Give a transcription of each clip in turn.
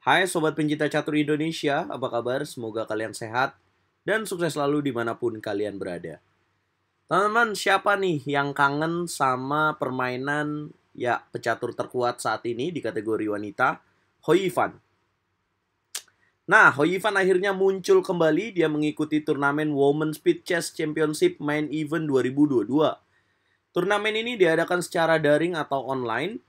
Hai Sobat Pencinta Catur Indonesia, apa kabar? Semoga kalian sehat dan sukses selalu dimanapun kalian berada. Teman-teman, siapa nih yang kangen sama permainan ya pecatur terkuat saat ini di kategori wanita? Hoifan. Nah, Hoifan akhirnya muncul kembali. Dia mengikuti turnamen Women Speed Chess Championship Main Event 2022. Turnamen ini diadakan secara daring atau online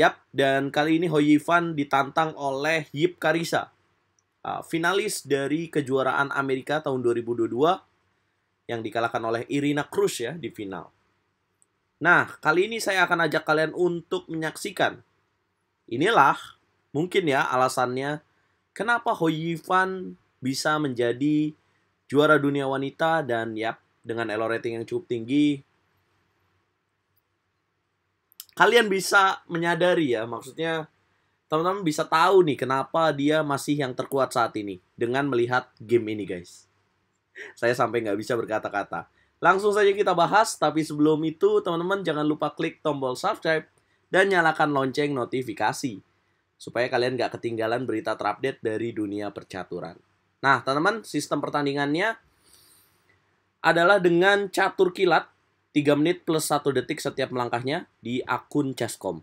Yap, dan kali ini Ho Yifan ditantang oleh Yip Karisa, ah, finalis dari kejuaraan Amerika tahun 2022 yang dikalahkan oleh Irina Cruz ya di final. Nah, kali ini saya akan ajak kalian untuk menyaksikan. Inilah mungkin ya alasannya kenapa Ho Yifan bisa menjadi juara dunia wanita dan yap dengan elo rating yang cukup tinggi kalian bisa menyadari ya, maksudnya teman-teman bisa tahu nih kenapa dia masih yang terkuat saat ini dengan melihat game ini guys. Saya sampai nggak bisa berkata-kata. Langsung saja kita bahas, tapi sebelum itu teman-teman jangan lupa klik tombol subscribe dan nyalakan lonceng notifikasi supaya kalian nggak ketinggalan berita terupdate dari dunia percaturan. Nah, teman-teman, sistem pertandingannya adalah dengan catur kilat 3 menit plus 1 detik setiap melangkahnya di akun Chesscom.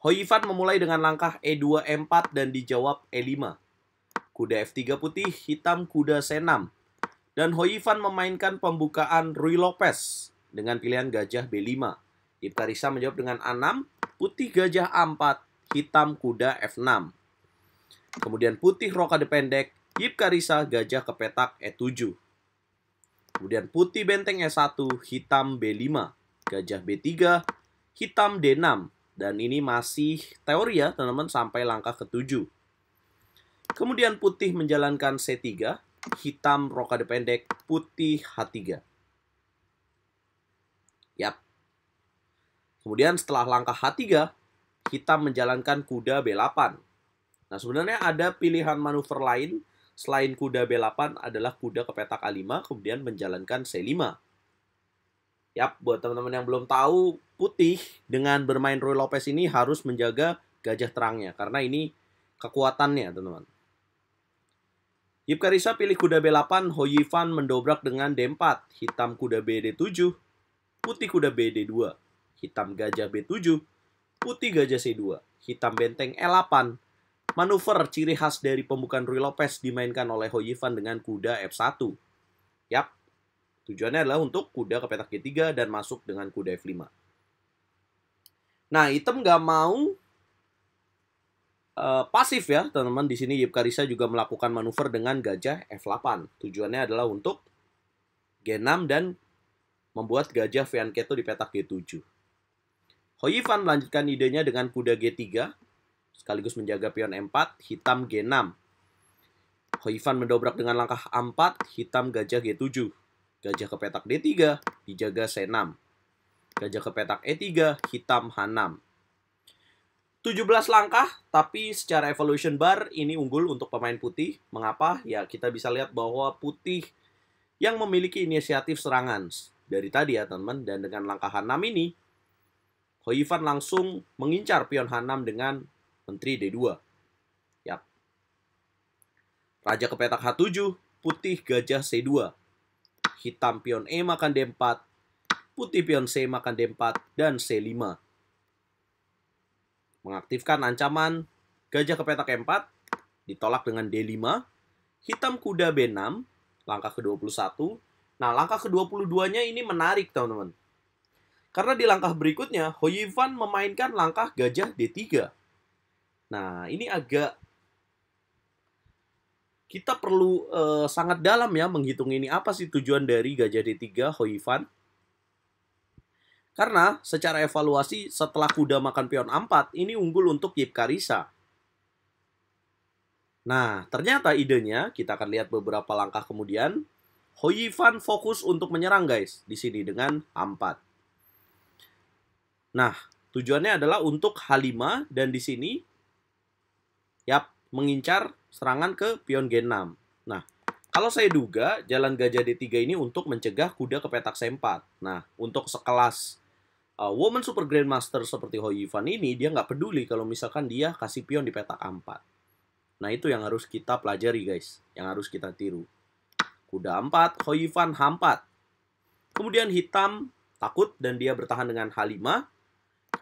Hoifan memulai dengan langkah E2 e M4 dan dijawab E5. Kuda F3 putih, hitam kuda C6. Dan Hoifan memainkan pembukaan Rui Lopez dengan pilihan gajah B5. Iptarisa menjawab dengan A6, putih gajah A4, hitam kuda F6. Kemudian putih roka de pendek, Yip Karisa gajah ke petak E7. Kemudian putih benteng E1, hitam B5, gajah B3, hitam D6. Dan ini masih teori ya teman-teman sampai langkah ke-7. Kemudian putih menjalankan C3, hitam rokade pendek, putih H3. Yap. Kemudian setelah langkah H3, hitam menjalankan kuda B8. Nah, sebenarnya ada pilihan manuver lain selain kuda B8 adalah kuda ke petak A5 kemudian menjalankan C5. Yap, buat teman-teman yang belum tahu, putih dengan bermain Roy Lopez ini harus menjaga gajah terangnya karena ini kekuatannya, teman-teman. Yip Karisa pilih kuda B8, Ho Yifan mendobrak dengan D4, hitam kuda BD7, putih kuda BD2, hitam gajah B7, putih gajah C2, hitam benteng E8, Manuver ciri khas dari pembukaan Rui Lopez dimainkan oleh Ho Yifan dengan kuda F1. Yap, tujuannya adalah untuk kuda ke petak G3 dan masuk dengan kuda F5. Nah, item nggak mau uh, pasif ya, teman-teman. Di sini Yip Karisa juga melakukan manuver dengan gajah F8. Tujuannya adalah untuk G6 dan membuat gajah Fianchetto di petak G7. Yifan melanjutkan idenya dengan kuda G3 sekaligus menjaga pion E4, hitam G6. Hoifan mendobrak dengan langkah A4, hitam gajah G7. Gajah ke petak D3, dijaga C6. Gajah ke petak E3, hitam H6. 17 langkah, tapi secara evolution bar ini unggul untuk pemain putih. Mengapa? Ya kita bisa lihat bahwa putih yang memiliki inisiatif serangan dari tadi ya teman-teman. Dan dengan langkah H6 ini, Hoifan langsung mengincar pion H6 dengan Menteri D2. Yap. Raja kepetak H7, putih gajah C2. Hitam pion E makan D4, putih pion C makan D4, dan C5. Mengaktifkan ancaman gajah kepetak E4, ditolak dengan D5, hitam kuda B6, langkah ke-21. Nah, langkah ke-22-nya ini menarik, teman-teman. Karena di langkah berikutnya, Hoyivan memainkan langkah gajah D3. Nah, ini agak kita perlu uh, sangat dalam ya menghitung ini apa sih tujuan dari gajah D3 Hoifan. Karena secara evaluasi setelah kuda makan pion 4, ini unggul untuk Yip Karisa. Nah, ternyata idenya kita akan lihat beberapa langkah kemudian. Hoifan fokus untuk menyerang guys di sini dengan A4. Nah, tujuannya adalah untuk H5 dan di sini Yap, mengincar serangan ke pion G6. Nah, kalau saya duga, jalan gajah D3 ini untuk mencegah kuda ke petak C4. Nah, untuk sekelas uh, woman super grandmaster seperti Ho Yifan ini, dia nggak peduli kalau misalkan dia kasih pion di petak A4. Nah, itu yang harus kita pelajari, guys. Yang harus kita tiru. Kuda 4, Ho Yifan H4. Kemudian hitam takut dan dia bertahan dengan H5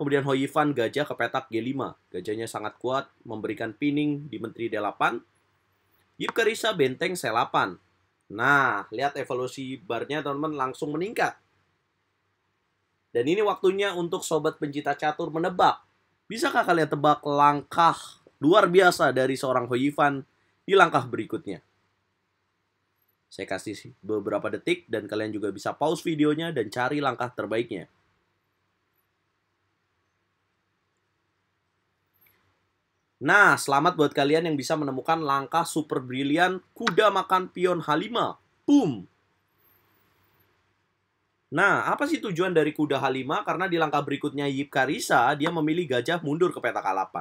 kemudian Hoyifan gajah ke petak G5. Gajahnya sangat kuat, memberikan pinning di menteri D8. Yip Karisa benteng C8. Nah, lihat evolusi barnya teman-teman langsung meningkat. Dan ini waktunya untuk sobat pencinta catur menebak. Bisakah kalian tebak langkah luar biasa dari seorang Hoyifan di langkah berikutnya? Saya kasih beberapa detik dan kalian juga bisa pause videonya dan cari langkah terbaiknya. Nah, selamat buat kalian yang bisa menemukan langkah super brilian kuda makan pion H5. Boom! Nah, apa sih tujuan dari kuda H5? Karena di langkah berikutnya Yip Karisa, dia memilih gajah mundur ke peta k8.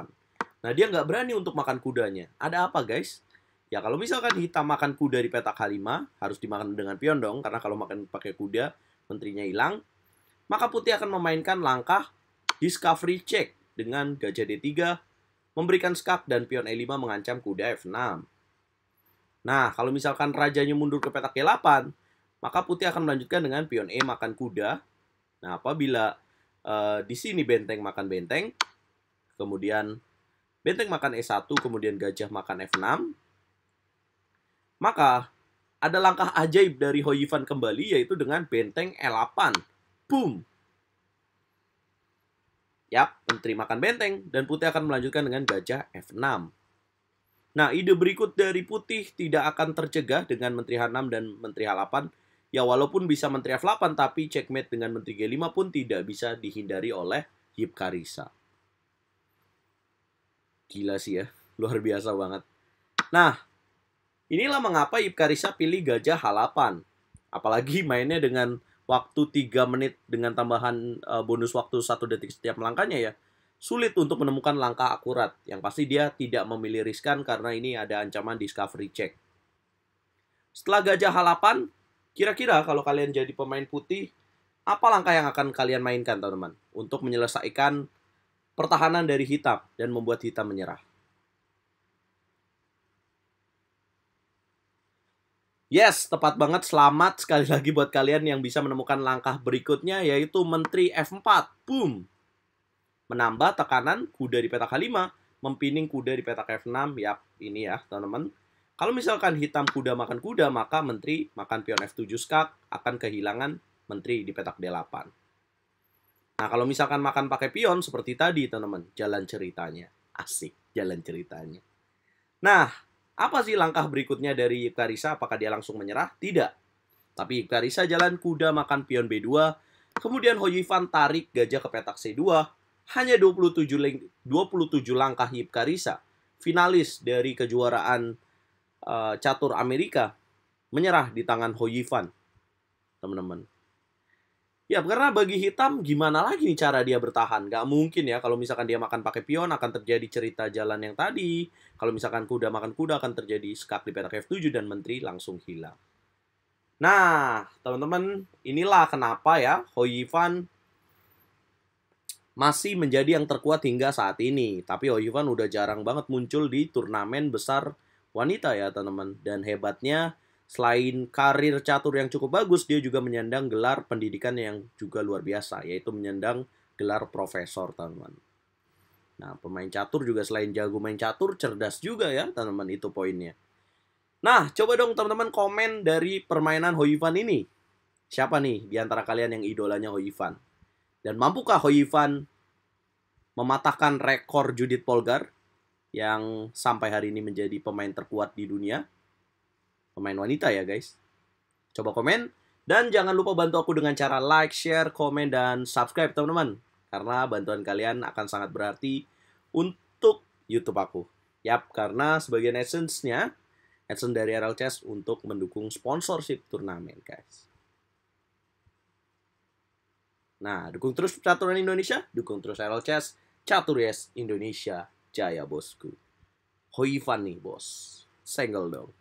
Nah, dia nggak berani untuk makan kudanya. Ada apa, guys? Ya kalau misalkan hitam makan kuda di petak H5 harus dimakan dengan pion dong karena kalau makan pakai kuda menterinya hilang. Maka putih akan memainkan langkah discovery check dengan gajah D3 memberikan skak dan pion E5 mengancam kuda F6. Nah, kalau misalkan rajanya mundur ke petak E8, maka putih akan melanjutkan dengan pion E makan kuda. Nah, apabila uh, di sini benteng makan benteng, kemudian benteng makan E1, kemudian gajah makan F6, maka ada langkah ajaib dari Hoyifan kembali yaitu dengan benteng e 8 Boom! Yap, menteri makan benteng, dan putih akan melanjutkan dengan gajah F6. Nah, ide berikut dari putih tidak akan tercegah dengan menteri H6 dan menteri H8. Ya, walaupun bisa menteri F8, tapi checkmate dengan menteri G5 pun tidak bisa dihindari oleh Yip Karisa. Gila sih ya, luar biasa banget. Nah, inilah mengapa Yip Karisa pilih gajah H8. Apalagi mainnya dengan waktu 3 menit dengan tambahan uh, bonus waktu satu detik setiap langkahnya ya, sulit untuk menemukan langkah akurat. Yang pasti dia tidak memilih riskan karena ini ada ancaman discovery check. Setelah gajah halapan, kira-kira kalau kalian jadi pemain putih, apa langkah yang akan kalian mainkan teman-teman untuk menyelesaikan pertahanan dari hitam dan membuat hitam menyerah? Yes, tepat banget. Selamat sekali lagi buat kalian yang bisa menemukan langkah berikutnya yaitu menteri F4. Boom. Menambah tekanan kuda di petak h 5 mempining kuda di petak F6. Yap, ini ya, teman-teman. Kalau misalkan hitam kuda makan kuda, maka menteri makan pion F7 skak akan kehilangan menteri di petak D8. Nah, kalau misalkan makan pakai pion seperti tadi, teman-teman, jalan ceritanya. Asik, jalan ceritanya. Nah, apa sih langkah berikutnya dari Yipkarisa? Apakah dia langsung menyerah? Tidak. Tapi Yipkarisa jalan kuda makan pion B2, kemudian Yifan tarik gajah ke petak C2. Hanya 27, 27 langkah Yipkarisa, finalis dari kejuaraan uh, catur Amerika, menyerah di tangan Hojifan. Teman-teman, Ya karena bagi hitam gimana lagi nih cara dia bertahan? Gak mungkin ya kalau misalkan dia makan pakai pion akan terjadi cerita jalan yang tadi. Kalau misalkan kuda makan kuda akan terjadi skak di petak F7 dan menteri langsung hilang. Nah teman-teman inilah kenapa ya Hoyifan masih menjadi yang terkuat hingga saat ini. Tapi Hoyifan udah jarang banget muncul di turnamen besar wanita ya teman-teman. Dan hebatnya Selain karir catur yang cukup bagus, dia juga menyandang gelar pendidikan yang juga luar biasa, yaitu menyandang gelar profesor, teman-teman. Nah, pemain catur juga selain jago main catur, cerdas juga ya, teman-teman, itu poinnya. Nah, coba dong teman-teman komen dari permainan Yifan ini. Siapa nih di antara kalian yang idolanya Yifan? Dan mampukah Yifan mematahkan rekor Judith Polgar yang sampai hari ini menjadi pemain terkuat di dunia? pemain wanita ya guys. Coba komen dan jangan lupa bantu aku dengan cara like, share, komen dan subscribe teman-teman. Karena bantuan kalian akan sangat berarti untuk YouTube aku. Yap, karena sebagian essence-nya essence dari RLCS untuk mendukung sponsorship turnamen, guys. Nah, dukung terus percaturan Indonesia, dukung terus RLCS, catur yes Indonesia, jaya bosku. Hoi nih, bos. single dong.